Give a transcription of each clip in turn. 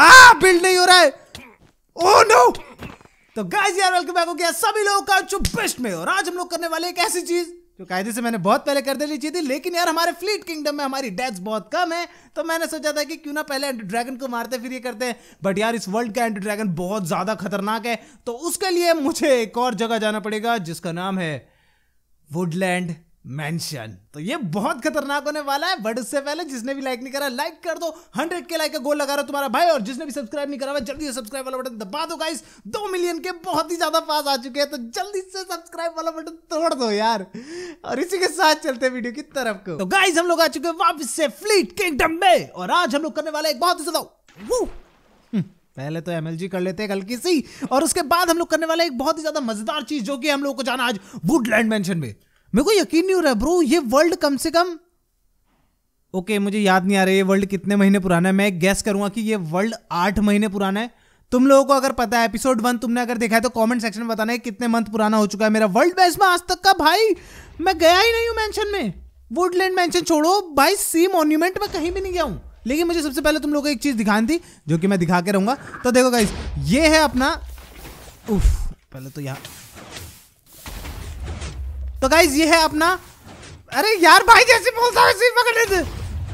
आ ah, build नहीं हो रहा है ओह oh, नो तो गाइस यार वेलकम बैक हो गया सभी लोगों का जो बेस्ट में और आज हम लोग करने वाले एक ऐसी चीज जो कायदे से मैंने बहुत पहले कर दे ली थी लेकिन यार हमारे फ्लीट किंगडम में हमारी डेथ्स बहुत कम है तो मैंने सोचा था कि क्यों ना पहले एंड ड्रैगन को मारते फिर ये करते हैं बट यार इस वर्ल्ड का एंड ड्रैगन बहुत ज़्यादा खतरनाक है तो उसके लिए मुझे एक और जगह जाना पड़ेगा जिसका नाम है वुडलैंड मेंशन तो ये बहुत खतरनाक होने वाला है बट उससे पहले जिसने भी लाइक नहीं करा लाइक कर दो हंड्रेड के लाइक का गोल लगा रहा है तुम्हारा भाई और जिसने भी सब्सक्राइब नहीं करा हुआ जल्दी से सब्सक्राइब वाला बटन दबा दो गाइस दो मिलियन के बहुत ही ज्यादा पास आ चुके हैं तो जल्दी से सब्सक्राइब वाला बटन तोड़ दो यार और इसी के साथ चलते हैं वीडियो की तरफ को तो गाइज हम लोग आ चुके हैं वापिस से फ्लीट किंगडम में और आज हम लोग करने वाले एक बहुत ही ज्यादा हम्म, पहले तो एम कर लेते हैं हल्की सी और उसके बाद हम लोग करने वाले एक बहुत ही ज्यादा मजेदार चीज जो कि हम लोग को जाना आज वुडलैंड मेंशन में मेरे को यकीन नहीं हो रहा ब्रो ये वर्ल्ड कम से कम ओके okay, मुझे याद नहीं आ रहा ये वर्ल्ड कितने महीने पुराना है मैं गैस करूंगा कि ये वर्ल्ड आठ महीने पुराना है तुम लोगों को अगर पता है एपिसोड वन तुमने अगर देखा है तो कमेंट सेक्शन में बताना है कितने मंथ पुराना हो चुका है मेरा वर्ल्ड बेस में आज तक का भाई मैं गया ही नहीं हूं मैंशन में वुडलैंड मैंशन छोड़ो भाई सी मॉन्यूमेंट में कहीं भी नहीं गया हूं लेकिन मुझे सबसे पहले तुम लोग को एक चीज़ दिखानी थी जो कि मैं दिखा के रहूंगा तो देखो गाइस ये है अपना उफ पहले तो यहाँ तो गाइज ये है अपना अरे यार भाई जैसे बोलता है पकड़े थे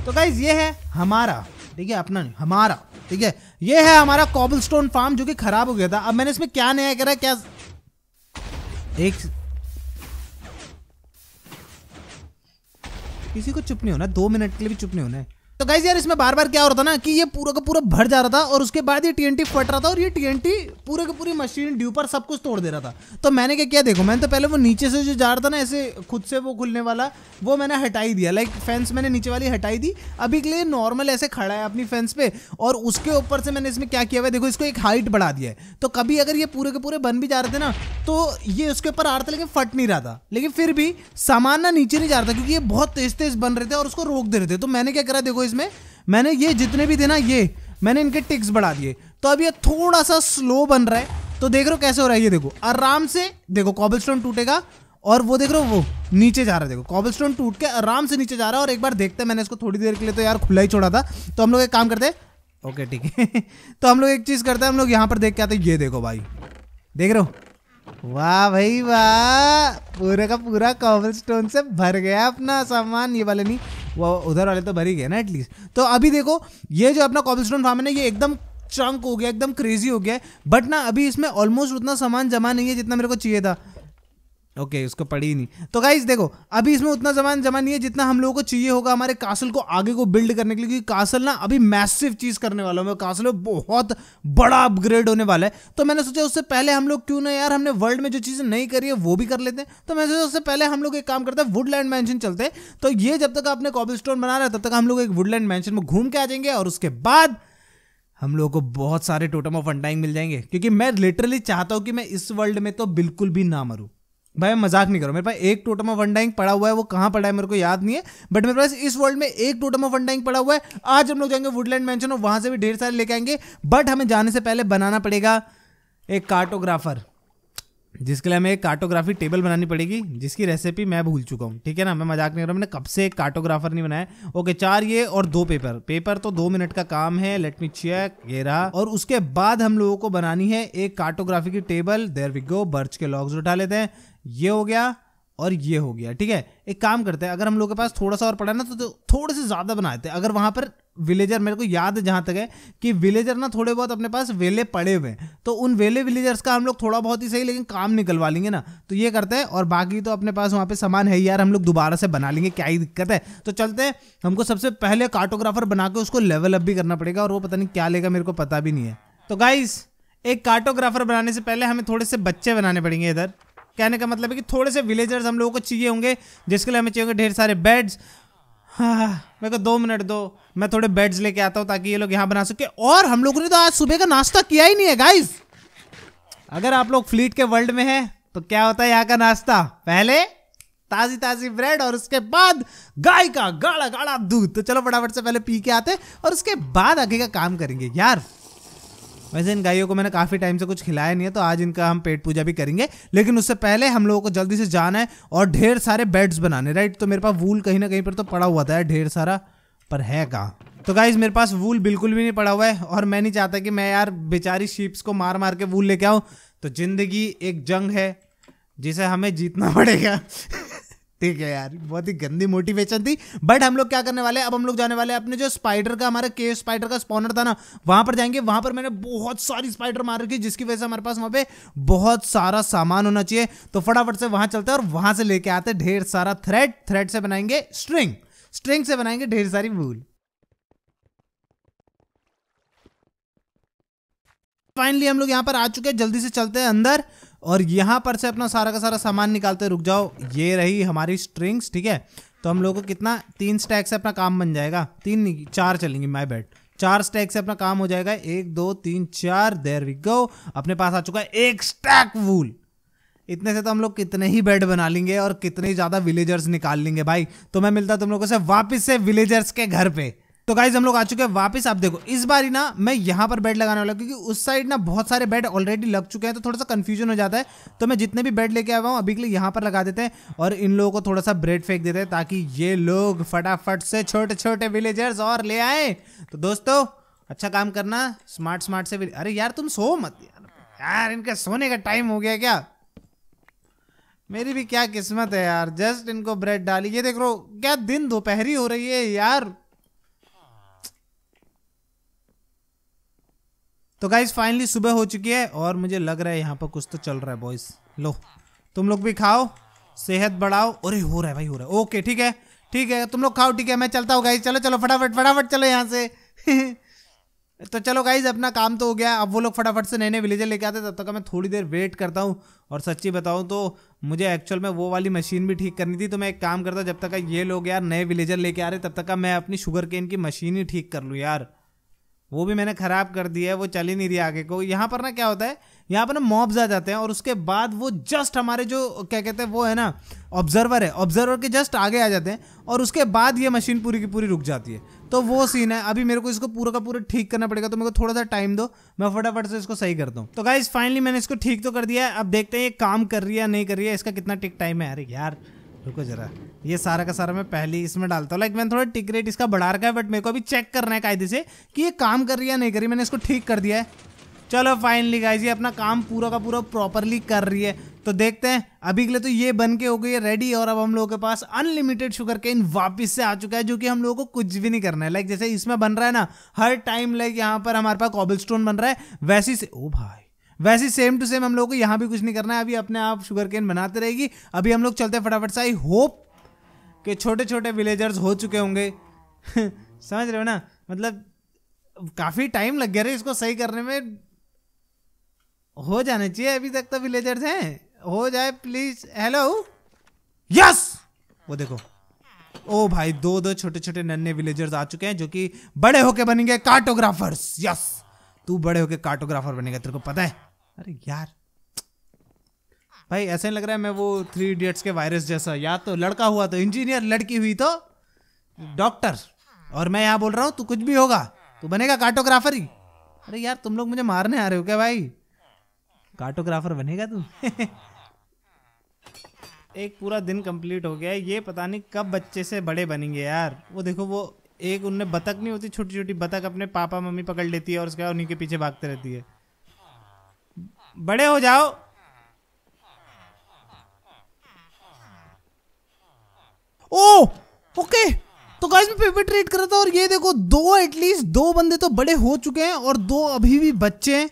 तो गाइज ये है हमारा ठीक है अपना नहीं हमारा ठीक है ये है हमारा कॉबल फार्म जो कि खराब हो गया था अब मैंने इसमें क्या नया करा क्या एक किसी को चुप नहीं होना दो मिनट के लिए भी चुप नहीं होना है तो गाइज यार इसमें बार बार क्या हो रहा था ना कि ये पूरा का पूरा भर जा रहा था और उसके बाद ये टीएनटी फट रहा था और ये टीएनटी पूरे की पूरी मशीन ड्यू पर सब कुछ तोड़ दे रहा था तो मैंने क्या किया देखो मैंने तो पहले वो नीचे से जो जा रहा था ना ऐसे खुद से वो खुलने वाला वो मैंने हटाई दिया लाइक फेंस मैंने नीचे वाली हटाई दी अभी के लिए नॉर्मल ऐसे खड़ा है अपनी फेंस पे और उसके ऊपर से मैंने इसमें क्या किया हुआ है देखो इसको एक हाइट बढ़ा दिया है तो कभी अगर ये पूरे के पूरे बन भी जा रहे थे ना तो ये उसके ऊपर आ रहा था लेकिन फट नहीं रहा था लेकिन फिर भी सामान ना नीचे नहीं जा रहा था क्योंकि ये बहुत तेज तेज बन रहे थे और उसको रोक दे रहे थे तो मैंने क्या करा देखो इस केसेस में मैंने ये जितने भी थे ना ये मैंने इनके टिक्स बढ़ा दिए तो अब ये थोड़ा सा स्लो बन रहा है तो देख रहे हो कैसे हो रहा है ये देखो आराम से देखो कॉबल टूटेगा और वो देख रहे हो वो नीचे जा रहा है देखो कॉबल टूट के आराम से नीचे जा रहा है और एक बार देखते हैं मैंने इसको थोड़ी देर के लिए तो यार खुला ही छोड़ा था तो हम लोग एक काम करते हैं ओके ठीक है तो हम लोग एक चीज़ करते हैं हम लोग यहाँ पर देख के आते ये देखो भाई देख रहे हो वाह भाई वाह पूरे का पूरा कॉबल स्टोन से भर गया अपना सामान ये वाले नहीं वो उधर वाले तो भर ही गए ना एटलीस्ट तो अभी देखो ये जो अपना कॉबल स्टोन फार्म है ना ये एकदम चंक हो गया एकदम क्रेजी हो गया बट ना अभी इसमें ऑलमोस्ट उतना सामान जमा नहीं है जितना मेरे को चाहिए था ओके okay, उसको पढ़ी ही नहीं तो गाइज देखो अभी इसमें उतना जमान जमा नहीं है जितना हम लोगों को चाहिए होगा हमारे कासल को आगे को बिल्ड करने के लिए क्योंकि कासल ना अभी मैसिव चीज़ करने वाला हूँ मैं कासल में बहुत बड़ा अपग्रेड होने वाला है तो मैंने सोचा उससे पहले हम लोग क्यों ना यार हमने वर्ल्ड में जो चीज़ें नहीं करी है वो भी कर लेते हैं तो मैंने सोचा उससे पहले हम लोग एक काम करते हैं वुडलैंड मैंशन चलते हैं तो ये जब तक आपने कॉबल बना रहा है तब तक हम लोग एक वुडलैंड मैंशन में घूम के आ जाएंगे और उसके बाद हम लोगों को बहुत सारे टोटम ऑफ अंडाइंग मिल जाएंगे क्योंकि मैं लिटरली चाहता हूँ कि मैं इस वर्ल्ड में तो बिल्कुल भी ना मरूँ भाई मजाक नहीं करो मेरे पास एक टोटम ऑफ वन पड़ा हुआ है वो कहाँ पड़ा है मेरे को याद नहीं है बट मेरे पास इस वर्ल्ड में एक टोटम ऑफ वन पड़ा हुआ है आज हम लोग जाएंगे वुडलैंड मैंशन और से भी ढेर सारे लेके आएंगे बट हमें जाने से पहले बनाना पड़ेगा एक कार्टोग्राफर जिसके लिए हमें एक कार्टोग्राफी टेबल बनानी पड़ेगी जिसकी रेसिपी मैं भूल चुका हूँ ठीक है ना मैं मजाक नहीं कर रहा मैंने कब से एक कार्टोग्राफर नहीं बनाया ओके चार ये और दो पेपर पेपर तो दो मिनट का काम है लेट मी चेक ये रहा और उसके बाद हम लोगों को बनानी है एक कार्टोग्राफी की table there we go birch के लॉग्स उठा लेते हैं ये हो गया और ये हो गया ठीक है एक काम करते हैं अगर हम लोग के पास थोड़ा सा और पड़ा ना तो, तो थोड़े से ज़्यादा बनाते हैं अगर वहाँ पर विलेजर मेरे को याद है जहाँ तक है कि विलेजर ना थोड़े बहुत अपने पास वेले पड़े हुए हैं तो उन वेले विलेजर्स का हम लोग थोड़ा बहुत ही सही लेकिन काम निकलवा लेंगे ना तो ये करते हैं और बाकी तो अपने पास वहाँ पे सामान है यार हम लोग दोबारा से बना लेंगे क्या ही दिक्कत है तो चलते हैं हमको सबसे पहले कार्टोग्राफर बना के उसको लेवल अप भी करना पड़ेगा और वो पता नहीं क्या लेगा मेरे को पता भी नहीं है तो गाइस एक कार्टोग्राफर बनाने से पहले हमें थोड़े से बच्चे बनाने पड़ेंगे इधर कहने का मतलब है कि थोड़े से विलेजर्स हम लोगों को चाहिए होंगे जिसके लिए हमें चाहिए होंगे ढेर सारे बेड्स हाँ मेरे को दो मिनट दो मैं थोड़े बेड्स लेके आता हूँ ताकि ये लोग यहाँ बना सके और हम लोगों ने तो आज सुबह का नाश्ता किया ही नहीं है गाइज अगर आप लोग फ्लीट के वर्ल्ड में हैं तो क्या होता है यहाँ का नाश्ता पहले ताजी ताजी ब्रेड और उसके बाद गाय का गाढ़ा गाढ़ा दूध तो चलो फटाफट से पहले पी के आते और उसके बाद आगे का काम करेंगे यार वैसे इन गायों को मैंने काफ़ी टाइम से कुछ खिलाया नहीं है तो आज इनका हम पेट पूजा भी करेंगे लेकिन उससे पहले हम लोगों को जल्दी से जाना है और ढेर सारे बेड्स बनाने राइट तो मेरे पास वूल कहीं ना कहीं पर तो पड़ा हुआ था ढेर सारा पर है कहाँ तो गाइज मेरे पास वूल बिल्कुल भी नहीं पड़ा हुआ है और मैं नहीं चाहता कि मैं यार बेचारी शीप्स को मार मार के वूल लेके आऊँ तो ज़िंदगी एक जंग है जिसे हमें जीतना पड़ेगा ठीक है यार बहुत ही गंदी मोटिवेशन थी बट हम लोग क्या करने वाले अब हम लोग जाने वाले अपने जो स्पाइडर का हमारा के स्पाइडर का स्पॉनर था ना वहां पर जाएंगे वहां पर मैंने बहुत सारी स्पाइडर मार रखी जिसकी वजह से हमारे पास वहां पे बहुत सारा सामान होना चाहिए तो फटाफट से वहां चलते हैं और वहां से लेके आते ढेर सारा थ्रेड थ्रेड से बनाएंगे स्ट्रिंग स्ट्रिंग से बनाएंगे ढेर सारी वूल फाइनली हम लोग यहाँ पर आ चुके हैं जल्दी से चलते हैं अंदर और यहाँ पर से अपना सारा का सारा सामान निकालते रुक जाओ ये रही हमारी स्ट्रिंग्स ठीक है तो हम लोगों को कितना तीन स्टैक से अपना काम बन जाएगा तीन चार चलेंगे माई बेट चार स्टैक से अपना काम हो जाएगा एक दो तीन चार देर वी गो अपने पास आ चुका है एक स्टैक वूल इतने से तो हम लोग कितने ही बेड बना लेंगे और कितने ही ज़्यादा विलेजर्स निकाल लेंगे भाई तो मैं मिलता तुम लोगों से वापस से विलेजर्स के घर पे तो गाइज हम लोग आ चुके हैं वापस आप देखो इस बार ही ना मैं यहाँ पर बेड लगाने वाला क्योंकि उस साइड ना बहुत सारे बेड ऑलरेडी लग चुके हैं तो थोड़ा सा कन्फ्यूजन हो जाता है तो मैं जितने भी बेड लेके आया हूँ अभी के लिए यहाँ पर लगा देते हैं और इन लोगों को थोड़ा सा ब्रेड फेंक देते हैं ताकि ये लोग फटाफट से छोटे छोटे विलेजर्स और ले आए तो दोस्तों अच्छा काम करना स्मार्ट स्मार्ट से अरे यार तुम सो मत यार यार इनका सोने का टाइम हो गया क्या मेरी भी क्या किस्मत है यार जस्ट इनको ब्रेड डाली ये देख लो क्या दिन दोपहरी हो रही है यार तो गाइज फाइनली सुबह हो चुकी है और मुझे लग रहा है यहाँ पर कुछ तो चल रहा है बॉयज लो तुम लोग भी खाओ सेहत बढ़ाओ अरे हो रहा है भाई हो रहा है ओके ठीक है ठीक है तुम लोग खाओ ठीक है मैं चलता हूँ गाइज चलो चलो फटाफट फटाफट चलो यहाँ से तो चलो गाइज अपना काम तो हो गया अब वो लोग फटाफट से नए नए विलेजर लेके आते तब तक मैं थोड़ी देर वेट करता हूँ और सच्ची बताऊँ तो मुझे एक्चुअल में वो वाली मशीन भी ठीक करनी थी तो मैं एक काम करता जब तक ये लोग यार नए विलेजर लेके आ रहे तब तक मैं अपनी शुगर केन की मशीन ही ठीक कर लूँ यार वो भी मैंने ख़राब कर दिया है वो चल ही नहीं रही आगे को यहाँ पर ना क्या होता है यहाँ पर ना मॉब्स आ जाते हैं और उसके बाद वो जस्ट हमारे जो क्या कहते हैं वो है ना ऑब्जर्वर है ऑब्जर्वर के जस्ट आगे आ जाते हैं और उसके बाद ये मशीन पूरी की पूरी रुक जाती है तो वो सीन है अभी मेरे को इसको पूरा का पूरा ठीक करना पड़ेगा तो मेरे को थोड़ा सा टाइम दो मैं फटाफट से इसको सही करता हूँ तो गाइज फाइनली मैंने इसको ठीक तो कर दिया है अब देखते हैं ये काम कर रही है नहीं कर रही है इसका कितना टिक टाइम है अरे यार रुको जरा ये सारा का सारा मैं पहले इसमें डालता हूँ लाइक मैंने थोड़ा टिक रेट इसका बढ़ा रखा है बट मेरे को अभी चेक करना है कायदे से कि ये काम कर रही है नहीं कर रही मैंने इसको ठीक कर दिया है चलो फाइनली गाइज ये अपना काम पूरा का पूरा प्रॉपरली कर रही है तो देखते हैं अभी के लिए तो ये बन के हो गई है रेडी और अब हम लोगों के पास अनलिमिटेड शुगर केन वापस से आ चुका है जो कि हम लोगों को कुछ भी नहीं करना है लाइक जैसे इसमें बन रहा है ना हर टाइम लाइक यहाँ पर हमारे पास कॉबल स्टोन बन रहा है वैसे ही ओ भाई वैसे सेम टू सेम हम लोग को यहाँ भी कुछ नहीं करना है अभी अपने आप शुगर केन बनाते रहेगी अभी हम लोग चलते फटाफट से आई होप कि छोटे छोटे विलेजर्स हो चुके होंगे समझ रहे हो ना मतलब काफ़ी टाइम लग गया रहा इसको सही करने में हो जाना चाहिए अभी तक तो विलेजर्स हैं हो जाए प्लीज हेलो यस वो देखो ओ भाई दो दो छोटे छोटे नन्हे विलेजर्स आ चुके हैं जो कि बड़े होके बनेंगे कार्टोग्राफर्स यस तू बड़े होके कार्टोग्राफर बनेगा तेरे को पता है अरे यार भाई ऐसा नहीं लग रहा है मैं वो थ्री इडियट्स के वायरस जैसा या तो लड़का हुआ तो इंजीनियर लड़की हुई तो डॉक्टर और मैं यहाँ बोल रहा हूँ तू कुछ भी होगा तू बनेगा कार्टोग्राफर ही अरे यार तुम लोग मुझे मारने आ रहे हो क्या भाई कार्टोग्राफर बनेगा तू एक पूरा दिन कंप्लीट हो गया ये पता नहीं कब बच्चे से बड़े बनेंगे यार वो देखो वो एक उनमें बतख नहीं होती छोटी छोटी बतख अपने पापा मम्मी पकड़ लेती है और उसके उन्हीं के पीछे भागते रहती है बड़े हो जाओ ओ ओके तो गाइस मैं पेपर ट्रेड कर रहा था और ये देखो दो एटलीस्ट दो बंदे तो बड़े हो चुके हैं और दो अभी भी बच्चे हैं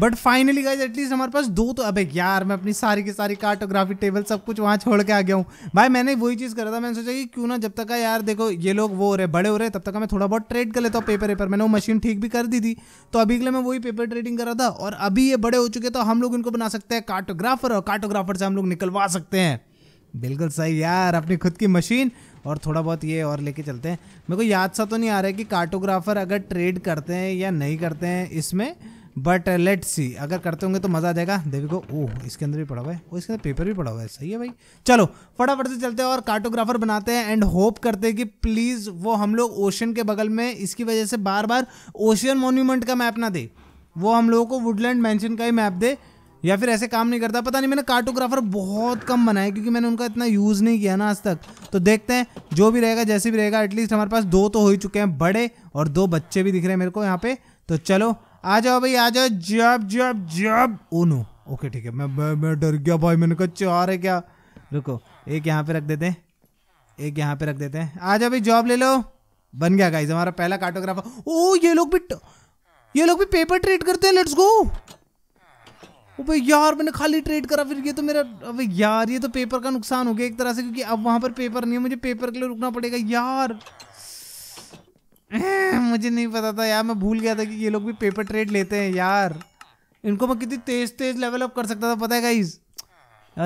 बट फाइनली गाइज एटलीस्ट हमारे पास दो तो अब यार मैं अपनी सारी की सारी कार्टोग्राफी टेबल सब कुछ वहाँ छोड़ के आ गया हूँ भाई मैंने वही चीज़ करा था मैंने सोचा कि क्यों ना जब तक का यार देखो ये लोग वो हो रहे बड़े हो रहे तब तक मैं थोड़ा बहुत ट्रेड कर लेता हूँ पेपर वेपर मैंने वो मशीन ठीक भी कर दी थी तो अभी के लिए मैं वही पेपर ट्रेडिंग कर रहा था और अभी ये बड़े हो चुके तो हम लोग इनको बना सकते हैं कार्टोग्राफर और कार्टोग्राफर से हम लोग निकलवा सकते हैं बिल्कुल सही यार अपनी खुद की मशीन और थोड़ा बहुत ये और लेके चलते हैं मेरे को याद सा तो नहीं आ रहा है कि कार्टोग्राफर अगर ट्रेड करते हैं या नहीं करते हैं इसमें बट लेट सी अगर करते होंगे तो मज़ा आ जाएगा देवी को ओह इसके अंदर भी पड़ा हुआ है ओ इसके अंदर पेपर भी पड़ा हुआ है सही है भाई चलो फटाफट से चलते हैं और कार्टोग्राफर बनाते हैं एंड होप करते हैं कि प्लीज़ वो हम लोग ओशन के बगल में इसकी वजह से बार बार ओशियन मोन्यूमेंट का मैप ना दे वो हम लोगों को वुडलैंड मैंशन का ही मैप दे या फिर ऐसे काम नहीं करता पता नहीं मैंने कार्टोग्राफर बहुत कम बनाए क्योंकि मैंने उनका इतना यूज़ नहीं किया ना आज तक तो देखते हैं जो भी रहेगा जैसे भी रहेगा एटलीस्ट हमारे पास दो तो हो ही चुके हैं बड़े और दो बच्चे भी दिख रहे हैं मेरे को यहाँ पे तो चलो आ जाओ भाई आ जाओ जब जब जब ओनो ओके ठीक है मैं मैं डर गया भाई मैंने कहा चार है क्या रुको एक यहाँ पे रख देते हैं एक यहाँ पे रख देते हैं आ जाओ भाई जॉब ले लो बन गया गाइज हमारा पहला कार्टोग्राफर ओ ये लोग भी ये लोग भी पेपर ट्रेड करते हैं लेट्स गो ओ भाई यार मैंने खाली ट्रेड करा फिर ये तो मेरा अबे यार ये तो पेपर का नुकसान हो गया एक तरह से क्योंकि अब वहाँ पर पेपर नहीं है मुझे पेपर के लिए रुकना पड़ेगा यार मुझे नहीं पता था यार मैं भूल गया था कि ये लोग भी पेपर ट्रेड लेते हैं यार इनको मैं कितनी तेज तेज लेवल अप कर सकता था पता है गाइज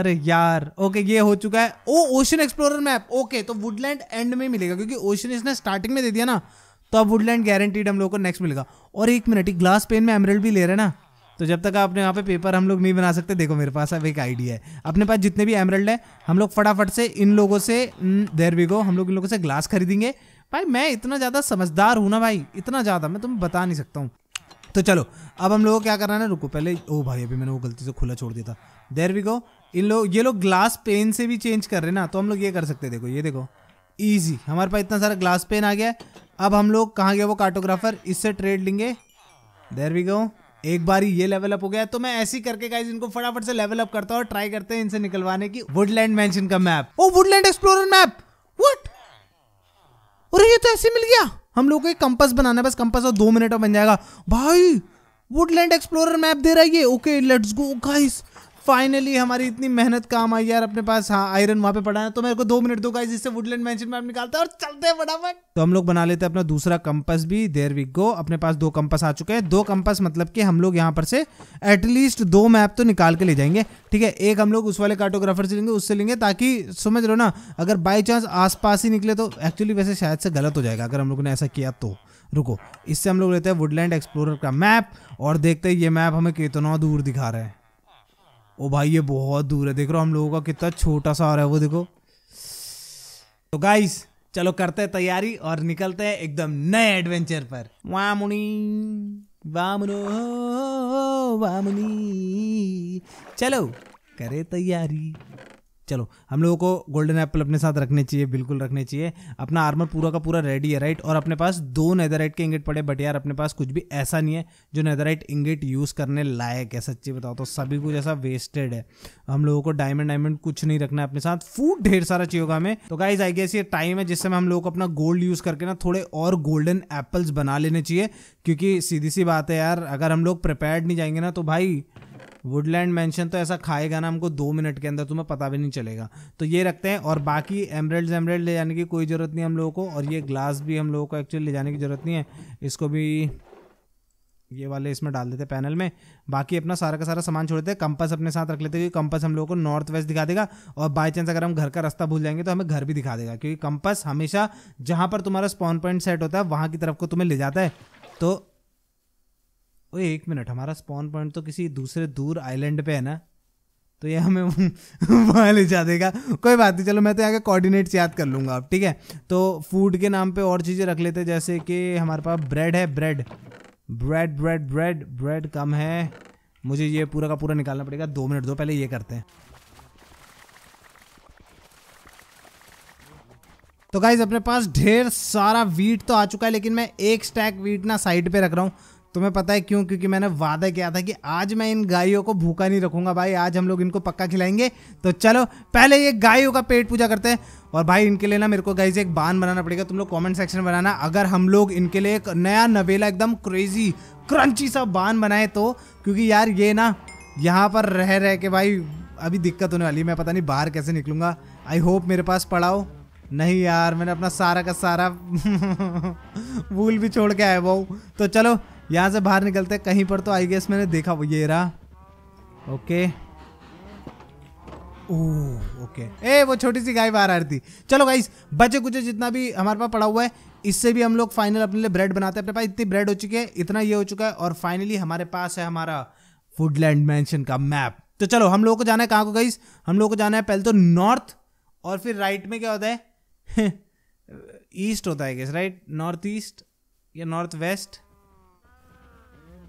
अरे यार ओके ये हो चुका है oh ocean explorer map okay तो वुडलैंड एंड में मिलेगा क्योंकि ओशन इसने स्टार्टिंग में दे दिया ना तो अब वुडलैंड गारंटीड हम लोग को नेक्स्ट मिलेगा और एक मिनट एक ग्लास पेन में एमरल्ड भी ले रहे हैं ना तो जब तक आपने यहाँ पे पेपर हम लोग नहीं बना सकते देखो मेरे पास अब एक आइडिया है अपने पास जितने भी एमरल्ड है हम लोग फटाफट से इन लोगों से देर वी गो हम लोग इन लोगों से ग्लास खरीदेंगे भाई मैं इतना ज़्यादा समझदार हूँ ना भाई इतना ज़्यादा मैं तुम्हें बता नहीं सकता हूँ तो चलो अब हम लोगों क्या करना है ना रुको पहले ओ भाई अभी मैंने वो गलती से खुला छोड़ दिया था देर वी गो इन लोग ये लोग ग्लास पेन से भी चेंज कर रहे हैं ना तो हम लोग ये कर सकते देखो ये देखो ईजी हमारे पास इतना सारा ग्लास पेन आ गया अब हम लोग कहाँ गया वो कार्टोग्राफर इससे ट्रेड लेंगे देर वी गो एक बार ये लेवल अप हो गया तो मैं ऐसी करके गाइज इनको फटाफट से लेवल अप करता हूँ और ट्राई करते हैं इनसे निकलवाने की वुडलैंड मैंशन का map oh woodland explorer map what अरे ये तो ऐसे मिल गया हम लोग को एक कंपस बनाना है बस कंपस और दो मिनट में बन जाएगा भाई वुडलैंड एक्सप्लोरर मैप दे रहा है ये okay let's go guys finally हमारी इतनी मेहनत काम आई यार अपने पास हाँ आयरन वहाँ पे पड़ा है तो मेरे को दो मिनट दो गाइस जिससे वुडलैंड मैं आप निकालते हैं और चलते हैं फटाफट तो हम लोग बना लेते हैं अपना दूसरा कंपस भी देर वी गो अपने पास दो कंपस आ चुके हैं दो कंपस मतलब कि हम लोग यहाँ पर से एटलीस्ट दो मैप तो निकाल के ले जाएंगे ठीक है एक हम लोग उस वाले कार्टोग्राफर से लेंगे उससे लेंगे ताकि समझ लो ना अगर बाई चांस पास ही निकले तो एक्चुअली वैसे शायद से गलत हो जाएगा अगर हम लोग ने ऐसा किया तो रुको इससे हम लोग लेते हैं वुडलैंड एक्सप्लोरर का मैप और देखते हैं ये मैप हमें कितना दूर दिखा रहे हैं ओ भाई ये बहुत दूर है देख रहा हम लोगों का कितना छोटा सा आ रहा है वो देखो तो गाइस चलो करते हैं तैयारी और निकलते हैं एकदम नए एडवेंचर पर वामुनी वामुनो वामुनी चलो करे तैयारी चलो हम लोगों को गोल्डन एप्पल अपने साथ रखने चाहिए बिल्कुल रखने चाहिए अपना आर्मर पूरा का पूरा रेडी है राइट और अपने पास दो नेदरइट के इंगेट पड़े बट यार अपने पास कुछ भी ऐसा नहीं है जो नेदराइट इंगेट यूज़ करने लायक है सच्ची बताओ तो सभी कुछ ऐसा वेस्टेड है हम लोगों को डायमंड डायमंड कुछ नहीं रखना है अपने साथ फूड ढेर सारा चाहिए होगा हमें तो गाइज आई गेस ये टाइम है जिससे हम लोगों को अपना गोल्ड यूज़ करके ना थोड़े और गोल्डन एप्पल्स बना लेने चाहिए क्योंकि सीधी सी बात है यार अगर हम लोग प्रिपेयर्ड नहीं जाएंगे ना तो भाई वुडलैंड मैंशन तो ऐसा खाएगा ना हमको दो मिनट के अंदर तुम्हें पता भी नहीं चलेगा तो ये रखते हैं और बाकी एमरेल्ड एमरेल्ड ले जाने की कोई ज़रूरत नहीं हम लोगों को और ये ग्लास भी हम लोगों को एक्चुअली ले जाने की ज़रूरत नहीं है इसको भी ये वाले इसमें डाल देते पैनल में बाकी अपना सारा का सारा सामान छोड़ देते कंपस अपने साथ रख लेते क्योंकि कंपस हम लोगों को नॉर्थ वेस्ट दिखा देगा और बाय चांस अगर हम घर का रास्ता भूल जाएंगे तो हमें घर भी दिखा देगा क्योंकि कंपस हमेशा जहाँ पर तुम्हारा स्पॉन पॉइंट सेट होता है वहाँ की तरफ को तुम्हें ले जाता है तो ओए एक मिनट हमारा स्पॉन पॉइंट तो किसी दूसरे दूर आइलैंड पे है ना तो ये हमें वहाँ ले जा देगा कोई बात नहीं चलो मैं तो यहाँ के कोऑर्डिनेट्स याद कर लूँगा अब ठीक है तो फूड के नाम पे और चीज़ें रख लेते हैं जैसे कि हमारे पास ब्रेड है bread bread bread bread bread कम है मुझे ये पूरा का पूरा निकालना पड़ेगा दो मिनट दो पहले ये करते हैं तो गाइज अपने पास ढेर सारा वीट तो आ चुका है लेकिन मैं एक स्टैक वीट ना साइड पे रख रहा हूँ तुम्हें पता है क्यों क्योंकि मैंने वादा किया था कि आज मैं इन गायों को भूखा नहीं रखूंगा भाई आज हम लोग इनको पक्का खिलाएंगे तो चलो पहले ये गायों का पेट पूजा करते हैं और भाई इनके लिए ना मेरे को से एक बांध बनाना पड़ेगा तुम लोग कमेंट सेक्शन में बनाना अगर हम लोग इनके लिए एक नया नवेला एकदम क्रेजी क्रंची सा बांध बनाए तो क्योंकि यार ये ना यहाँ पर रह रह के भाई अभी दिक्कत होने वाली है मैं पता नहीं बाहर कैसे निकलूंगा आई होप मेरे पास पढ़ाओ नहीं यार मैंने अपना सारा का सारा भूल भी छोड़ के आया वो तो चलो यहाँ से बाहर निकलते हैं कहीं पर तो आई गेस मैंने देखा वो ये रहा ओके ओके ए वो छोटी सी गाय बाहर आ रही थी चलो गाइस बचे कुछ जितना भी हमारे पास पड़ा हुआ है इससे भी हम लोग फाइनल अपने लिए ब्रेड बनाते हैं अपने पास इतनी ब्रेड हो चुकी है इतना ये हो चुका है और फाइनली हमारे पास है हमारा फूडलैंड मैंशन का मैप तो चलो हम लोग को जाना है कहाँ को गाइस हम लोग को जाना है पहले तो नॉर्थ और फिर राइट में क्या होता है ईस्ट होता है गाइस राइट नॉर्थ ईस्ट या नॉर्थ वेस्ट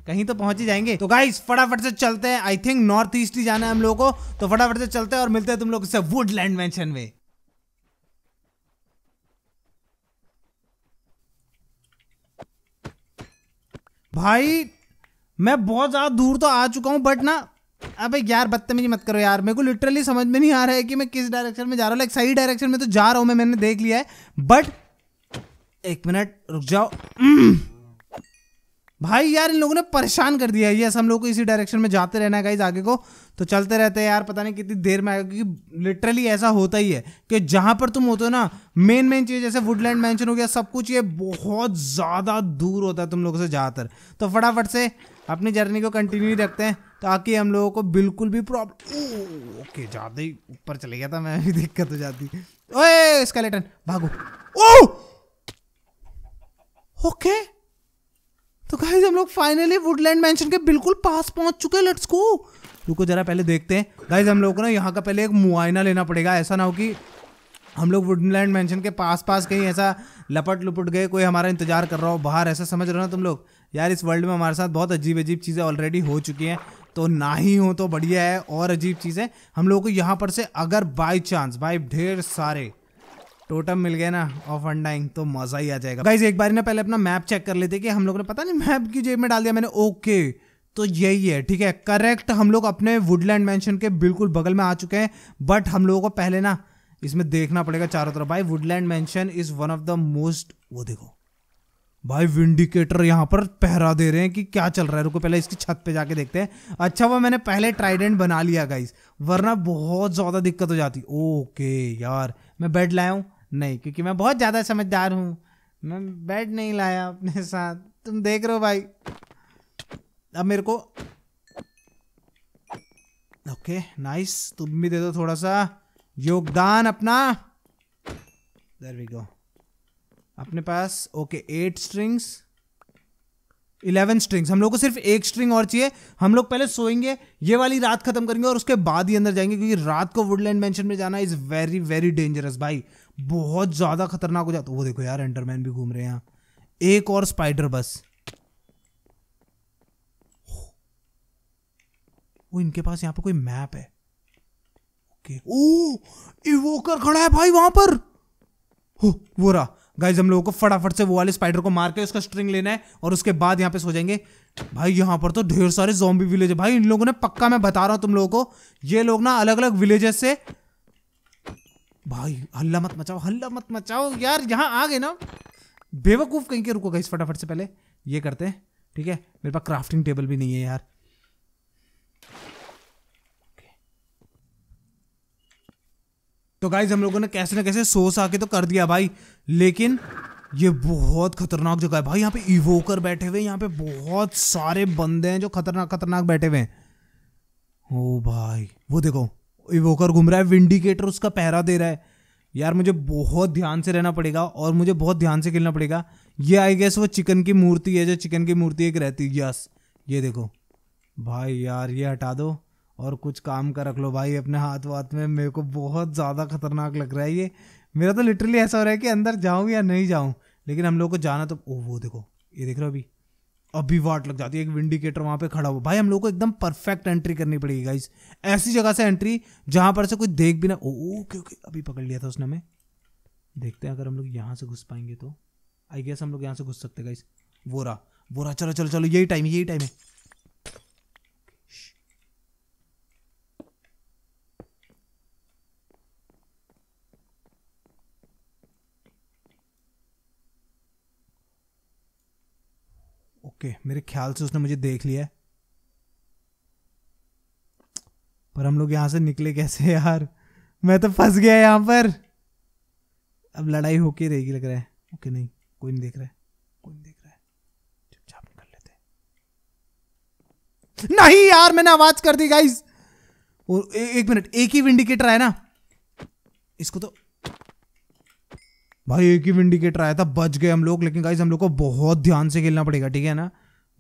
कहीं तो पहुंच ही जाएंगे तो गाइस फटाफट से चलते हैं आई थिंक नॉर्थ ईस्ट ही जाना है हम लोग को तो फटाफट से चलते हैं और मिलते हैं तुम लोग से वुडलैंड मेंशन में भाई मैं बहुत ज्यादा दूर तो आ चुका हूं बट ना अबे यार बदतमीजी मत करो यार मेरे को लिटरली समझ में नहीं आ रहा है कि मैं किस डायरेक्शन में जा रहा हूँ लाइक सही डायरेक्शन में तो जा रहा हूं मैं मैंने देख लिया है बट एक मिनट रुक जाओ hmm. भाई यार इन लोगों ने परेशान कर दिया ये हम लोग को इसी डायरेक्शन में जाते रहना है गाइज आगे को तो चलते रहते हैं यार पता नहीं कितनी देर में आएगा क्योंकि लिटरली ऐसा होता ही है कि जहां पर तुम होते हो ना मेन मेन चीज़ जैसे वुडलैंड मैंशन हो गया सब कुछ ये बहुत ज़्यादा दूर होता है तुम लोगों से ज़्यादातर तो फटाफट से अपनी जर्नी को कंटिन्यू रखते हैं ताकि हम लोगों को बिल्कुल भी प्रॉब्लम ओके ज़्यादा ही ऊपर चले गया था मैं भी दिक्कत हो जाती ओए स्केलेटन भागो ओ ओके okay. तो गाइज हम लोग फाइनली वुडलैंड मैं के बिल्कुल पास पहुंच चुके हैं लेट्स को रुको जरा पहले देखते हैं गाइज हम लोग को ना यहाँ का पहले एक मुआयना लेना पड़ेगा ऐसा ना हो कि हम लोग वुडलैंड मैंशन के पास पास कहीं ऐसा लपट लुपट गए कोई हमारा इंतजार कर रहा हो बाहर ऐसा समझ रहे हो ना तुम लोग यार इस वर्ल्ड में हमारे साथ बहुत अजीब अजीब चीज़ें ऑलरेडी हो चुकी हैं तो ना ही हो तो बढ़िया है और अजीब चीज़ें हम लोगों को यहाँ पर से अगर बाई चांस बाई ढेर सारे टोटम मिल गया ना ऑफ अंडाइंग तो मजा ही आ जाएगा गाइज एक बार ना पहले अपना मैप चेक कर लेते कि हम लोग ने पता नहीं मैप की जेब में डाल दिया मैंने ओके तो यही है ठीक है करेक्ट हम लोग अपने वुडलैंड मैंशन के बिल्कुल बगल में आ चुके हैं बट हम लोगों को पहले ना इसमें देखना पड़ेगा चारों तरफ भाई woodland mansion is one of the most वो देखो भाई विंडिकेटर यहाँ पर पहरा दे रहे हैं कि क्या चल रहा है रुको पहले इसकी छत पे जाके देखते हैं अच्छा वो मैंने पहले ट्राइडेंट बना लिया गाइस वरना बहुत ज़्यादा दिक्कत हो जाती ओके यार मैं बेड लाया हूँ नहीं क्योंकि मैं बहुत ज़्यादा समझदार हूँ मैं बेड नहीं लाया अपने साथ तुम देख रहे हो भाई अब मेरे को ओके नाइस तुम भी दे दो थोड़ा सा योगदान अपना देयर वी गो अपने पास okay eight strings eleven strings हम लोग को सिर्फ एक स्ट्रिंग और चाहिए हम लोग पहले सोएंगे ये वाली रात खत्म करेंगे और उसके बाद ही अंदर जाएंगे क्योंकि रात को वुडलैंड मैंशन में जाना इज़ वेरी वेरी डेंजरस भाई बहुत ज़्यादा खतरनाक हो जाता वो देखो यार एंडरमैन भी घूम रहे हैं एक और स्पाइडर बस वो इनके पास यहां पे कोई मैप है ओके ओ इवोकर खड़ा है भाई वहां पर हो वो रहा गाइज हम लोगों को फटाफट से वो वाले स्पाइडर को मार के उसका स्ट्रिंग लेना है और उसके बाद यहाँ पे सो जाएंगे भाई यहाँ पर तो ढेर सारे जॉम्बी विलेज है भाई इन लोगों ने पक्का मैं बता रहा हूँ तुम लोगों को ये लोग ना अलग अलग विलेजेस से भाई हल्ला मत मचाओ हल्ला मत मचाओ यार यहाँ आ गए ना बेवकूफ़ कहीं के रुको गाइज फटाफट से पहले ये करते हैं ठीक है मेरे पास क्राफ्टिंग टेबल भी नहीं है यार तो गाइज हम लोगों ने कैसे ना कैसे सोस आके तो कर दिया भाई लेकिन ये बहुत खतरनाक जगह है भाई यहाँ पे इवोकर बैठे हुए यहाँ पे बहुत सारे बंदे हैं जो खतरनाक खतरनाक बैठे हुए हैं ओ भाई वो देखो इवोकर घूम रहा है विंडिकेटर उसका पहरा दे रहा है यार मुझे बहुत ध्यान से रहना पड़ेगा और मुझे बहुत ध्यान से खेलना पड़ेगा ये आई गेस वो चिकन की मूर्ति है जो चिकन की मूर्ति एक रहती है यस ये देखो भाई यार ये हटा दो और कुछ काम का रख लो भाई अपने हाथ वाथ में मेरे को बहुत ज़्यादा खतरनाक लग रहा है ये मेरा तो लिटरली ऐसा हो रहा है कि अंदर जाऊँ या नहीं जाऊँ लेकिन हम लोग को जाना तो ओ वो देखो ये देख रहे हो अभी अभी वाट लग जाती है एक विंडिकेटर वहाँ पे खड़ा हो भाई हम लोग को एकदम परफेक्ट एंट्री करनी पड़ेगी गाइस ऐसी जगह से एंट्री जहाँ पर से कोई देख भी ना ओ ओके ओके अभी पकड़ लिया था उसने हमें देखते हैं अगर हम लोग यहाँ से घुस पाएंगे तो आई गेस हम लोग यहाँ से घुस सकते गाइस वो रहा वो रहा चलो चलो चलो यही टाइम है यही टाइम है ओके मेरे ख्याल से उसने मुझे देख लिया पर हम लोग यहां से निकले कैसे यार मैं तो फंस गया यहां पर अब लड़ाई होके रहेगी लग रहा है ओके नहीं कोई नहीं देख रहा है कोई नहीं देख रहा है चुपचाप निकल लेते नहीं यार मैंने आवाज कर दी गाइस और ए- एक मिनट एक ही इंडिकेटर है ना इसको तो भाई एक ही विंडिकेटर आया था बच गए हम लोग लेकिन गाइज हम लोग को बहुत ध्यान से खेलना पड़ेगा ठीक है ना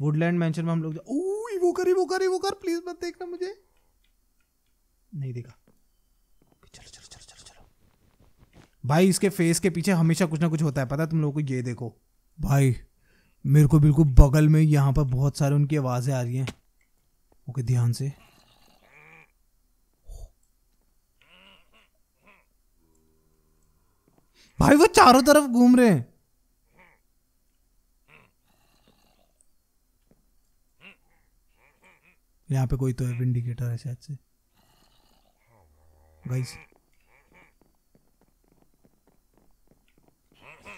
वुडलैंड मैंशन में हम लोग वो कर वो कर वो कर प्लीज मत देखना मुझे नहीं देखा चलो चलो चलो चलो चलो भाई इसके फेस के पीछे हमेशा कुछ ना कुछ होता है पता है तुम लोगों को ये देखो भाई मेरे को बिल्कुल बगल में यहाँ पर बहुत सारे उनकी आवाज़ें आ रही हैं ओके ध्यान से भाई वो चारों तरफ घूम रहे हैं यहाँ पे कोई तो है इंडिकेटर है शायद से guys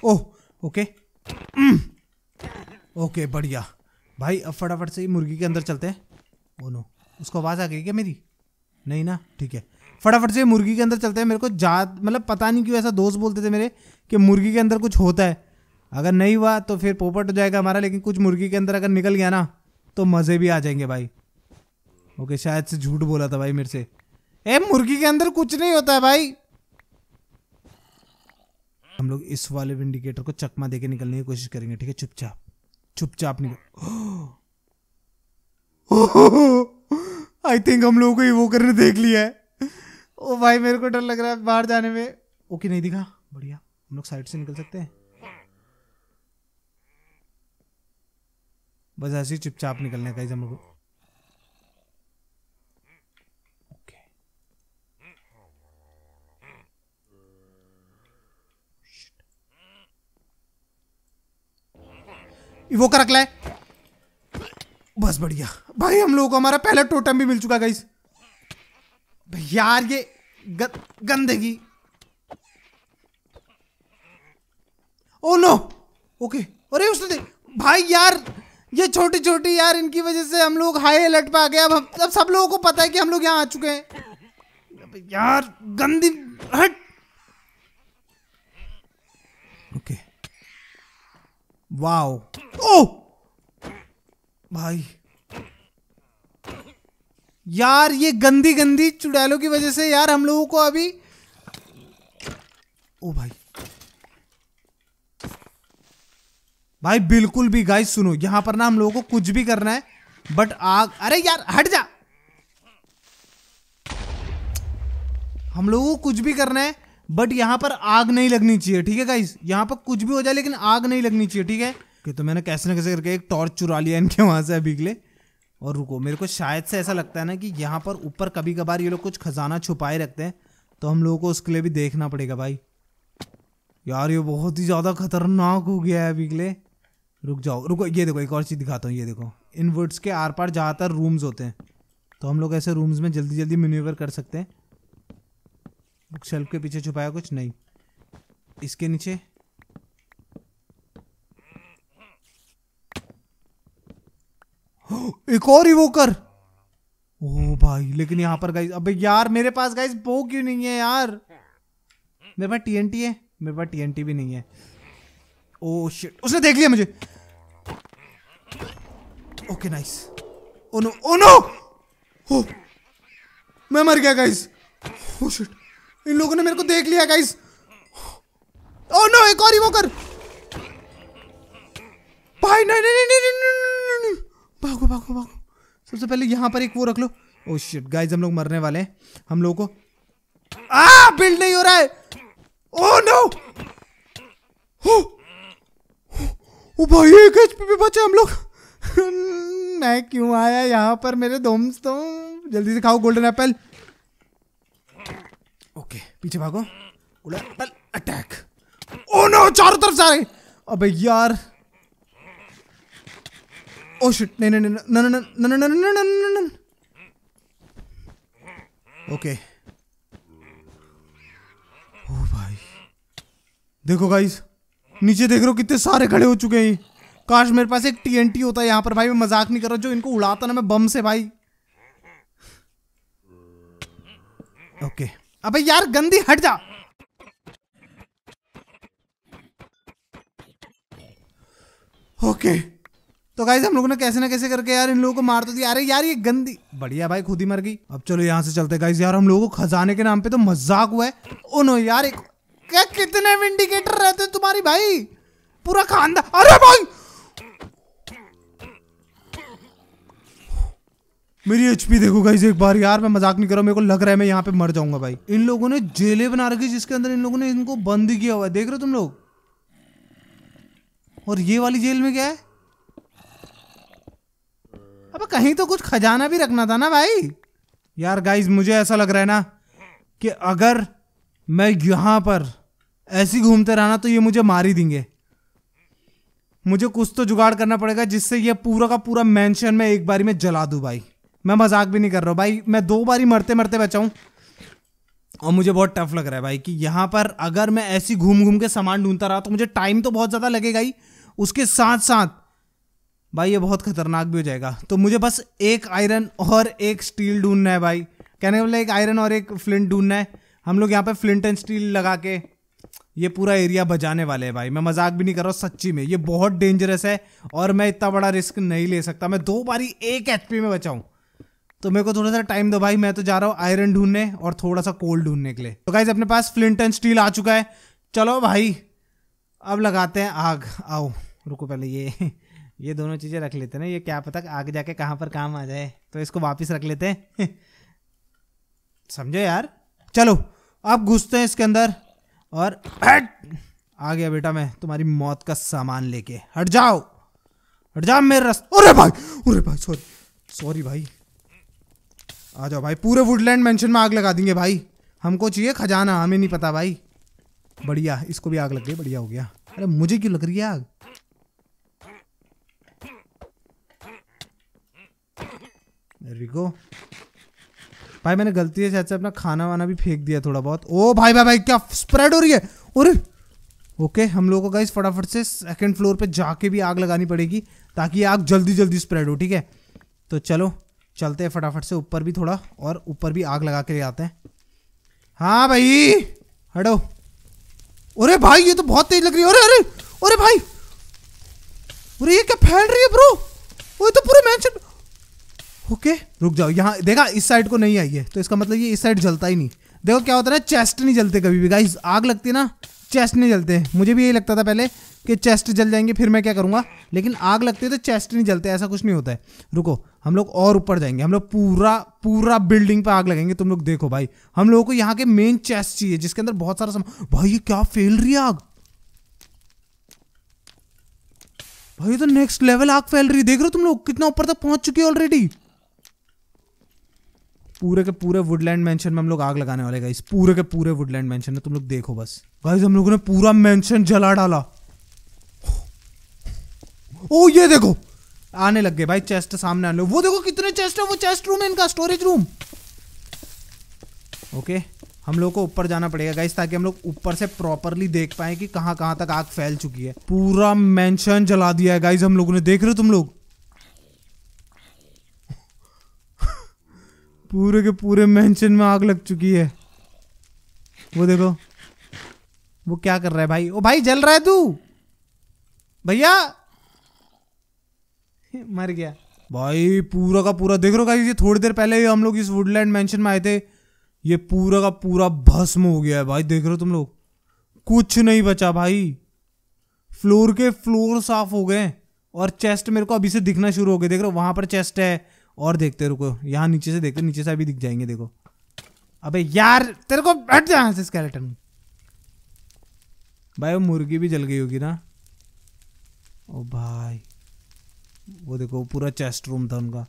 oh okay okay hmm। बढ़िया भाई अब फटाफट से मुर्गी के अंदर चलते हैं ओ oh नो उसको आवाज़ आ गई क्या मेरी नहीं ना ठीक है फटाफट से मुर्गी के अंदर चलते हैं मेरे को जा मतलब पता नहीं क्यों ऐसा दोस्त बोलते थे मेरे कि मुर्गी के अंदर कुछ होता है अगर नहीं हुआ तो फिर पोपट हो जाएगा हमारा लेकिन कुछ मुर्गी के अंदर अगर निकल गया ना तो मज़े भी आ जाएंगे भाई ओके शायद से झूठ बोला था भाई मेरे से ए मुर्गी के अंदर कुछ नहीं होता है भाई हम लोग इस वाले इंडिकेटर को चकमा देके निकलने की कोशिश करेंगे ठीक है चुपचाप चुपचाप निकल आई थिंक हम लोगों को ये वो करने देख लिया है ओ भाई मेरे को डर लग रहा है बाहर जाने में ओके नहीं दिखा बढ़िया हम लोग साइड से निकल सकते हैं बस ऐसे ही चुपचाप निकलने का हम लोग वो कर रख लाए बस बढ़िया भाई हम लोगों को हमारा पहला टोटम भी मिल चुका गाइस यार ये ग, गंदगी ओ नो ओके अरे उसने दे भाई यार ये छोटी छोटी यार इनकी वजह से हम लोग हाई अलर्ट पे आ गए अब अब सब लोगों को पता है कि हम लोग यहाँ आ चुके हैं यार गंदी हट ओके वाओ ओ भाई यार ये गंदी गंदी चुड़ैलों की वजह से यार हम लोगों को अभी ओ भाई भाई बिल्कुल भी गाइस सुनो यहां पर ना हम लोगों को कुछ भी करना है बट आग अरे यार हट जा हम लोगों को कुछ भी करना है बट यहां पर आग नहीं लगनी चाहिए ठीक है गाइस यहां पर कुछ भी हो जाए लेकिन आग नहीं लगनी चाहिए ठीक है कि तो मैंने कैसे ना कैसे करके एक टॉर्च चुरा लिया इनके वहां से अभी के लिए और रुको मेरे को शायद से ऐसा लगता है ना कि यहाँ पर ऊपर कभी कभार ये लोग कुछ खजाना छुपाए रखते हैं तो हम लोगों को उसके लिए भी देखना पड़ेगा भाई यार ये बहुत ही ज़्यादा खतरनाक हो गया है अभी के लिए रुक जाओ रुको ये देखो एक और चीज़ दिखाता हूँ ये देखो इन वुड्स के आर पार ज़्यादातर रूम्स होते हैं तो हम लोग ऐसे रूम्स में जल्दी जल्दी म्यूनिवर कर सकते हैं बुक शेल्फ के पीछे छुपाया कुछ नहीं इसके नीचे एक और इवोकर ओ भाई लेकिन यहाँ पर गाइस अबे यार मेरे पास गाइस बो क्यों नहीं है यार मेरे पास टीएनटी है मेरे पास टीएनटी भी नहीं है ओ शिट उसने देख लिया मुझे okay nice oh no oh no हो मैं मर गया गाइस ओ शिट इन लोगों ने मेरे को देख लिया गाइस ओ नो एक और इवोकर भाई नहीं नहीं, नहीं, नहीं, नहीं भागो भागो भागो सबसे पहले यहाँ पर एक वो रख लो ओ शिट गाइस हम लोग मरने वाले हैं हम लोगों को आ बिल्ड नहीं हो रहा है ओ नो ओ भाई एक एचपी पे बचे हम लोग मैं क्यों आया यहाँ पर मेरे दोस्तों तो? जल्दी से खाओ गोल्डन एप्पल ओके पीछे भागो golden apple attack oh no चारों तरफ सारे अबे यार Oh shit. No, no, no, no, no, no, no, no, no, no, no, no, Okay. ओ भाई देखो गाइस नीचे देख रहे हो कितने सारे खड़े हो चुके हैं काश मेरे पास एक टीएनटी होता है यहाँ पर भाई मैं मजाक नहीं कर रहा जो इनको उड़ाता ना मैं बम से भाई ओके अबे यार गंदी हट जा ओके okay. तो गाइस हम लोगों ने कैसे ना कैसे करके यार इन लोगों को मार तो दिया अरे यार ये गंदी बढ़िया भाई खुद ही मर गई अब चलो यहाँ से चलते गाइस यार हम लोगों को खजाने के नाम पे तो मजाक हुआ है ओ नो यार एक क्या कितने विंडिकेटर रहते तुम्हारी भाई पूरा खानदान अरे भाई मेरी एचपी देखो गाइस एक बार यार मैं मजाक नहीं कर रहा मेरे को लग रहा है मैं यहाँ पे मर जाऊंगा भाई इन लोगों ने जेलें बना रखी जिसके अंदर इन लोगों ने इनको बंद किया हुआ है देख रहे हो तुम लोग और ये वाली जेल में क्या है अब कहीं तो कुछ खजाना भी रखना था ना भाई यार गाइज मुझे ऐसा लग रहा है ना कि अगर मैं यहाँ पर ऐसी घूमते रहना तो ये मुझे मार ही देंगे मुझे कुछ तो जुगाड़ करना पड़ेगा जिससे ये पूरा का पूरा मेंशन में एक बारी में जला दूँ भाई मैं मजाक भी नहीं कर रहा हूँ भाई मैं दो बारी मरते मरते बचाऊँ और मुझे बहुत टफ लग रहा है भाई कि यहाँ पर अगर मैं ऐसी घूम घूम के सामान ढूंढता रहा तो मुझे टाइम तो बहुत ज़्यादा लगेगा ही उसके साथ साथ भाई ये बहुत खतरनाक भी हो जाएगा तो मुझे बस एक आयरन और एक स्टील ढूंढना है भाई कहने का मतलब एक आयरन और एक फ्लिंट ढूंढना है हम लोग यहाँ पे फ्लिंट एंड स्टील लगा के ये पूरा एरिया बजाने वाले हैं भाई मैं मजाक भी नहीं कर रहा हूँ सच्ची में ये बहुत डेंजरस है और मैं इतना बड़ा रिस्क नहीं ले सकता मैं दो बारी एक एच में बचाऊँ तो मेरे को थोड़ा सा टाइम दो भाई मैं तो जा रहा हूँ आयरन ढूंढने और थोड़ा सा कोल ढूंढने के लिए तो गाइज अपने पास फ्लिंट एंड स्टील आ चुका है चलो भाई अब लगाते हैं आग आओ रुको पहले ये ये दोनों चीज़ें रख लेते ना ये क्या पता आगे जाके कहाँ पर काम आ जाए तो इसको वापस रख लेते हैं समझो यार चलो आप घुसते हैं इसके अंदर और हट आ गया बेटा मैं तुम्हारी मौत का सामान लेके हट जाओ हट जाओ मेरे रस्ते अरे भाई अरे भाई सॉरी सॉरी भाई आ जाओ भाई पूरे वुडलैंड मेंशन में आग लगा देंगे भाई हमको चाहिए खजाना हमें नहीं पता भाई बढ़िया इसको भी आग लग गई बढ़िया हो गया अरे मुझे क्यों लग रही है आग we go. भाई मैंने गलती से शायद से अपना खाना वाना भी फेंक दिया थोड़ा बहुत ओ भाई भाई भाई क्या स्प्रेड हो रही है अरे ओके हम लोगों का इस फटाफट से सेकंड फ्लोर पे जाके भी आग लगानी पड़ेगी ताकि आग जल्दी जल्दी स्प्रेड हो ठीक है तो चलो चलते हैं फटाफट से ऊपर भी थोड़ा और ऊपर भी आग लगा के ले आते हैं हाँ भाई हटो अरे भाई ये तो बहुत तेज लग रही है अरे अरे अरे भाई अरे ये क्या फैल रही है ब्रो वो तो पूरे मैं ओके रुक जाओ यहाँ देखा इस साइड को नहीं आई है तो इसका मतलब ये इस साइड जलता ही नहीं देखो क्या होता है चेस्ट नहीं जलते कभी भी गाइस आग लगती है ना चेस्ट नहीं जलते मुझे भी यही लगता था पहले कि चेस्ट जल जाएंगे फिर मैं क्या करूँगा लेकिन आग लगती है तो चेस्ट नहीं जलते ऐसा कुछ नहीं होता है रुको हम लोग और ऊपर जाएंगे हम लोग पूरा पूरा बिल्डिंग पे आग लगेंगे तुम लोग देखो भाई हम लोगों को यहाँ के मेन चेस्ट चाहिए जिसके अंदर बहुत सारा सामान भाई ये क्या फैल रही है आग भाई तो नेक्स्ट लेवल आग फैल रही है देख रहे हो तुम लोग कितना ऊपर तक पहुंच चुकी है ऑलरेडी पूरे के पूरे वुडलैंड मेंशन में हम लोग आग लगाने वाले गाइस पूरे के पूरे वुडलैंड मेंशन में तुम लोग देखो बस गाइस हम लोगों ने पूरा मेंशन जला डाला ओ ये देखो आने लग गए भाई चेस्ट सामने आने लगे वो देखो कितने चेस्ट है वो चेस्ट रूम है इनका स्टोरेज रूम ओके हम लोग को ऊपर जाना पड़ेगा गाइस ताकि हम लोग ऊपर से प्रॉपरली देख पाए कि कहां कहां तक आग फैल चुकी है पूरा मेंशन जला दिया है गाइस हम लोगों ने देख रहे हो तुम लोग पूरे के पूरे मेंशन में आग लग चुकी है वो देखो वो क्या कर रहा है भाई ओ भाई जल रहा है तू भैया मर गया भाई पूरा का पूरा देख रहे हो ये थोड़ी देर पहले हम लोग इस वुडलैंड मेंशन में आए थे ये पूरा का पूरा भस्म हो गया है भाई देख रहे हो तुम लोग कुछ नहीं बचा भाई फ्लोर के फ्लोर साफ हो गए और चेस्ट मेरे को अभी से दिखना शुरू हो गए देख रहे हो वहां पर चेस्ट है और देखते रुको यहाँ नीचे से देखते नीचे से अभी दिख जाएंगे देखो अबे यार तेरे को हट जा से स्केलेटन भाई वो मुर्गी भी जल गई होगी ना ओ भाई वो देखो पूरा चेस्ट रूम था उनका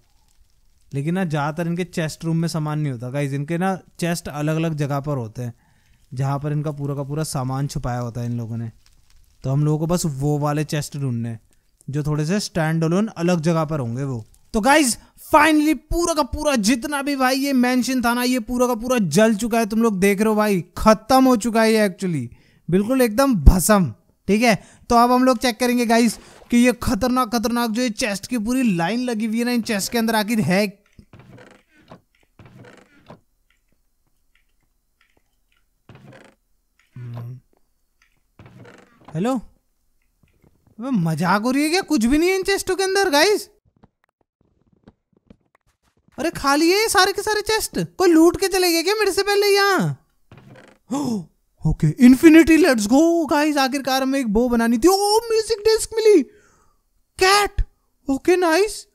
लेकिन ना ज़्यादातर इनके चेस्ट रूम में सामान नहीं होता गाइज इनके ना चेस्ट अलग अलग जगह पर होते हैं जहाँ पर इनका पूरा का पूरा सामान छुपाया होता है इन लोगों ने तो हम लोगों को बस वो वाले चेस्ट ढूंढने जो थोड़े से स्टैंड अलोन अलग जगह पर होंगे वो तो गाइज फाइनली पूरा का पूरा जितना भी भाई ये मेंशन था ना ये पूरा का पूरा जल चुका है तुम लोग देख रहे हो भाई खत्म हो चुका है ये एक्चुअली बिल्कुल एकदम भसम ठीक है तो अब हम लोग चेक करेंगे गाइस कि ये खतरनाक खतरनाक जो ये चेस्ट की पूरी लाइन लगी हुई है ना इन चेस्ट के अंदर आखिर है हेलो मजाक हो रही है क्या कुछ भी नहीं है इन चेस्टों के अंदर गाइस अरे खाली है सारे के सारे चेस्ट कोई लूट के चले गए क्या मेरे से पहले यहाँ okay infinity let's go guys आखिरकार हमें एक बो बनानी थी ओ म्यूजिक डिस्क मिली कैट ओके नाइस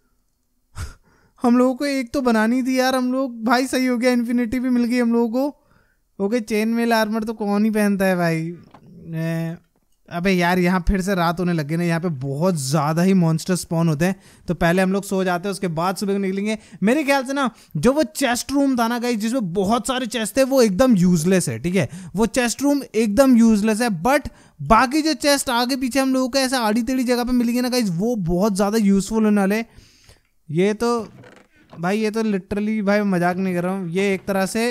हम लोगों को एक तो बनानी थी यार हम लोग भाई सही हो गया इन्फिनिटी भी मिल गई हम लोगों को ओके चेन मेल आर्मर तो कौन ही पहनता है भाई अबे यार यहाँ फिर से रात होने लगी ना यहाँ पे बहुत ज़्यादा ही मॉन्स्टर स्पॉन होते हैं तो पहले हम लोग सो जाते हैं उसके बाद सुबह निकलेंगे मेरे ख्याल से ना जो वो चेस्ट रूम था ना गई जिसमें बहुत सारे चेस्ट थे वो एकदम यूजलेस है ठीक है वो चेस्ट रूम एकदम यूजलेस है बट बाकी जो चेस्ट आगे पीछे हम लोगों को ऐसा आड़ी तेड़ी जगह पर मिलेंगे ना गाइज वो बहुत ज़्यादा यूजफुल होने वाले ये तो भाई ये तो लिटरली भाई मजाक नहीं कर रहा हूँ ये एक तरह से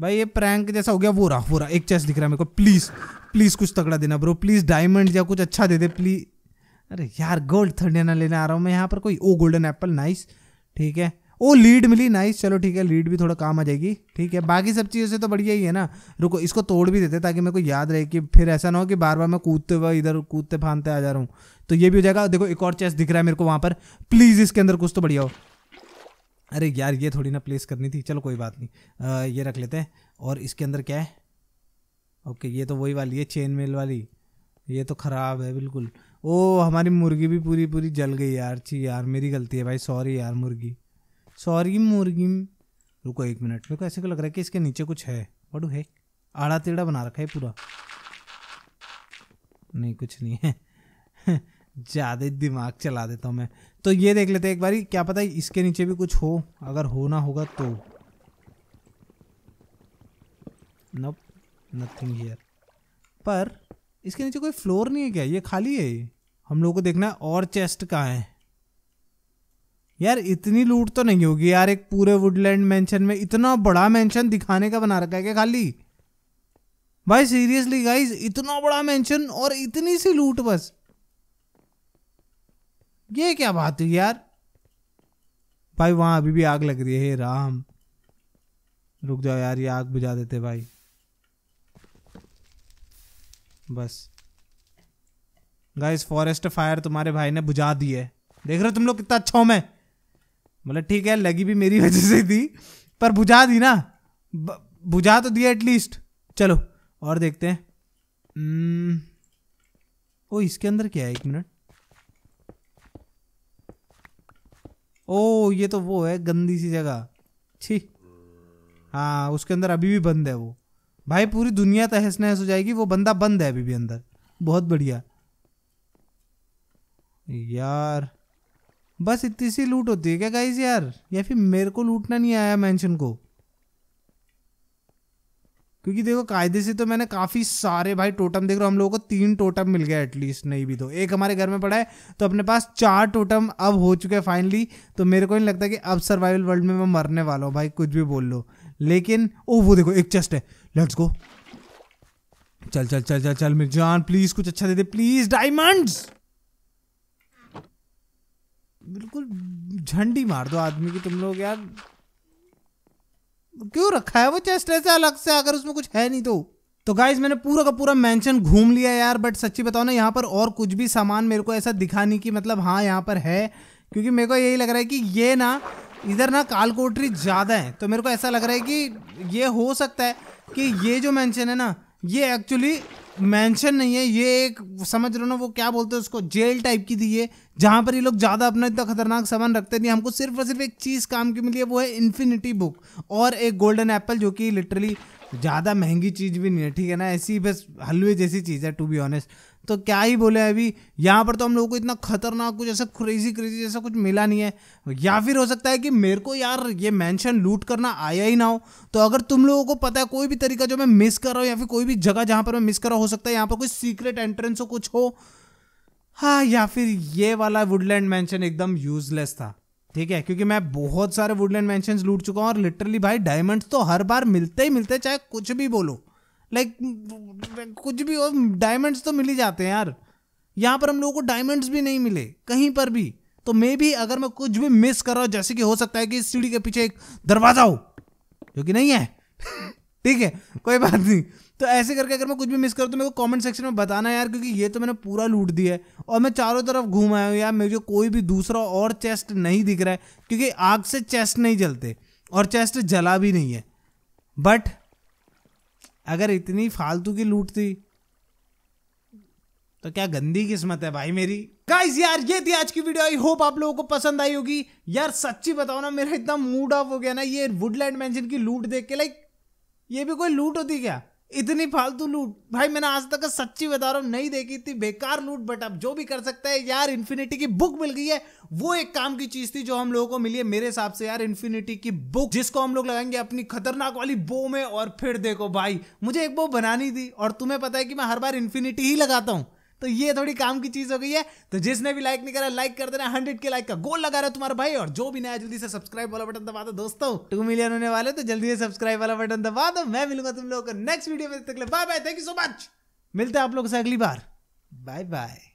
भाई ये प्रैंक जैसा हो गया वो रहा वो रहा एक चेस दिख रहा है मेरे को प्लीज़ प्लीज़ कुछ तगड़ा देना ब्रो प्लीज़ डायमंड या कुछ अच्छा दे दे प्लीज अरे यार गोल्ड थर्ड ना लेने आ रहा हूँ मैं यहाँ पर कोई ओ गोल्डन एप्पल नाइस ठीक है ओ लीड मिली नाइस चलो ठीक है लीड भी थोड़ा काम आ जाएगी ठीक है बाकी सब चीज़ों से तो बढ़िया ही है ना रुको इसको तोड़ भी देते ताकि मेरे को याद रहे कि फिर ऐसा ना हो कि बार बार मैं कूदते हुए इधर कूदते फानते आ जा रहा हूँ तो ये भी हो जाएगा देखो एक और चेस्ट दिख रहा है मेरे को वहाँ पर प्लीज़ इसके अंदर कुछ तो बढ़िया हो अरे यार ये थोड़ी ना प्लेस करनी थी चलो कोई बात नहीं आ, ये रख लेते हैं और इसके अंदर क्या है ओके ये तो वही वाली है चेन मेल वाली ये तो ख़राब है बिल्कुल ओ हमारी मुर्गी भी पूरी पूरी जल गई यार ची यार मेरी गलती है भाई सॉरी यार मुर्गी सॉरी मुर्गी रुको एक मिनट मेरे को ऐसे को लग रहा है कि इसके नीचे कुछ है वडू है आड़ा टेढ़ा बना रखा है पूरा नहीं कुछ नहीं है ज़्यादा दिमाग चला देता हूँ मैं तो ये देख लेते हैं एक बारी क्या पता है इसके नीचे भी कुछ हो अगर होना होगा तो नप नथिंग हियर पर इसके नीचे कोई फ्लोर नहीं है क्या ये खाली है हम लोगों को देखना है और चेस्ट कहाँ है यार इतनी लूट तो नहीं होगी यार एक पूरे वुडलैंड मेंशन में इतना बड़ा मेंशन दिखाने का बना रखा है क्या खाली भाई सीरियसली गाइस इतना बड़ा मेंशन और इतनी सी लूट बस ये क्या बात हुई यार भाई वहां अभी भी आग लग रही है राम रुक जाओ यार ये आग बुझा देते भाई बस गाइस फॉरेस्ट फायर तुम्हारे भाई ने बुझा दी है देख रहे हो तुम लोग कितना अच्छा हो मैं मतलब ठीक है लगी भी मेरी वजह से थी पर बुझा दी ना बुझा तो दिया एटलीस्ट चलो और देखते हैं hmm। ओ इसके अंदर क्या है एक मिनट ओ ये तो वो है गंदी सी जगह छी हाँ उसके अंदर अभी भी बंद है वो भाई पूरी दुनिया तहस नहस हो जाएगी वो बंदा बंद है अभी भी अंदर बहुत बढ़िया यार बस इतनी सी लूट होती है क्या गाइस यार या फिर मेरे को लूटना नहीं आया मेंशन को क्योंकि देखो कायदे से तो मैंने काफ़ी सारे भाई टोटम देख रहे हम लोगों को तीन टोटम मिल गया एटलीस्ट नहीं भी तो एक हमारे घर में पड़ा है तो अपने पास चार टोटम अब हो चुके हैं फाइनली तो मेरे को नहीं लगता कि अब सर्वाइवल वर्ल्ड में मैं मरने वाला हूँ भाई कुछ भी बोल लो लेकिन ओ वो देखो एक चेस्ट है लेट्स गो चल चल चल चल चल मेरी जान प्लीज़ कुछ अच्छा दे दे प्लीज़ डायमंड्स बिल्कुल झंडी मार दो आदमी की तुम लोग यार क्यों रखा है वो चेस्ट ऐसे अलग से अगर उसमें कुछ है नहीं तो तो गाइज मैंने पूरा का पूरा मेंशन घूम लिया यार बट सच्ची बताओ ना यहाँ पर और कुछ भी सामान मेरे को ऐसा दिखा नहीं कि मतलब हाँ यहाँ पर है क्योंकि मेरे को यही लग रहा है कि ये ना इधर ना काल कोटरी ज़्यादा है तो मेरे को ऐसा लग रहा है कि ये हो सकता है कि ये जो मेंशन है ना ये एक्चुअली मेंशन नहीं है ये एक समझ रहे हो ना वो क्या बोलते हैं उसको जेल टाइप की दी है जहाँ पर ये लोग ज़्यादा अपना इतना खतरनाक सामान रखते नहीं हमको सिर्फ और सिर्फ एक चीज़ काम की मिली है वो है इन्फिनिटी बुक और एक गोल्डन एप्पल जो कि लिटरली ज़्यादा महंगी चीज़ भी नहीं है ठीक है ना ऐसी बस हलवे जैसी चीज़ है टू बी ऑनेस्ट तो क्या ही बोले अभी यहाँ पर तो हम लोगों को इतना खतरनाक कुछ ऐसा क्रेजी क्रेजी जैसा कुछ मिला नहीं है या फिर हो सकता है कि मेरे को यार ये मैंशन लूट करना आया ही ना हो तो अगर तुम लोगों को पता है कोई भी तरीका जो मैं मिस कर रहा हूँ या फिर कोई भी जगह जहाँ पर मैं मिस कर रहा हो सकता है यहाँ पर कोई सीक्रेट एंट्रेंस हो कुछ हो हाँ या फिर ये वाला वुडलैंड मैंशन एकदम यूजलेस था ठीक है क्योंकि मैं बहुत सारे वुडलैंड मैंशन लूट चुका हूँ और लिटरली भाई डायमंड्स तो हर बार मिलते ही मिलते चाहे कुछ भी बोलो लाइक like, कुछ भी डायमंड्स तो मिल ही जाते हैं यार यहाँ पर हम लोगों को डायमंड्स भी नहीं मिले कहीं पर भी तो मे भी अगर मैं कुछ भी मिस कर रहा हूँ जैसे कि हो सकता है कि इस सीढ़ी के पीछे एक दरवाजा हो जो कि नहीं है ठीक है कोई बात नहीं तो ऐसे करके अगर मैं कुछ भी मिस करूँ तो मेरे को कमेंट सेक्शन में बताना यार क्योंकि ये तो मैंने पूरा लूट दिया है और मैं चारों तरफ घूम आया हूँ यार मुझे कोई भी दूसरा और चेस्ट नहीं दिख रहा है क्योंकि आग से चेस्ट नहीं जलते और चेस्ट जला भी नहीं है बट अगर इतनी फालतू की लूट थी तो क्या गंदी किस्मत है भाई मेरी गाइस यार ये थी आज की वीडियो आई होप आप लोगों को पसंद आई होगी यार सच्ची बताओ ना मेरा इतना मूड ऑफ हो गया ना ये वुडलैंड मैंशन की लूट देख के लाइक ये भी कोई लूट होती क्या इतनी फालतू लूट भाई मैंने आज तक सच्ची बता रहा हूँ नहीं देखी इतनी बेकार लूट बट अब जो भी कर सकता है यार इन्फिनिटी की बुक मिल गई है वो एक काम की चीज थी जो हम लोगों को मिली है मेरे हिसाब से यार इन्फिनिटी की बुक जिसको हम लोग लगाएंगे अपनी खतरनाक वाली बो में और फिर देखो भाई मुझे एक बो बनानी थी और तुम्हें पता है कि मैं हर बार इन्फिनिटी ही लगाता हूँ तो ये थोड़ी काम की चीज हो गई है तो जिसने भी लाइक नहीं करा लाइक कर देना हंड्रेड के लाइक का गोल लगा रहा तुम्हारा भाई और जो भी नया जल्दी से सब्सक्राइब वाला बटन दबा दो दोस्तों टू मिलियन होने वाले तो जल्दी से सब्सक्राइब वाला बटन दबा दो मैं मिलूंगा तुम लोगों को नेक्स्ट वीडियो में तक bye bye thank you so much मिलते हैं आप लोग से अगली बार बाय बाय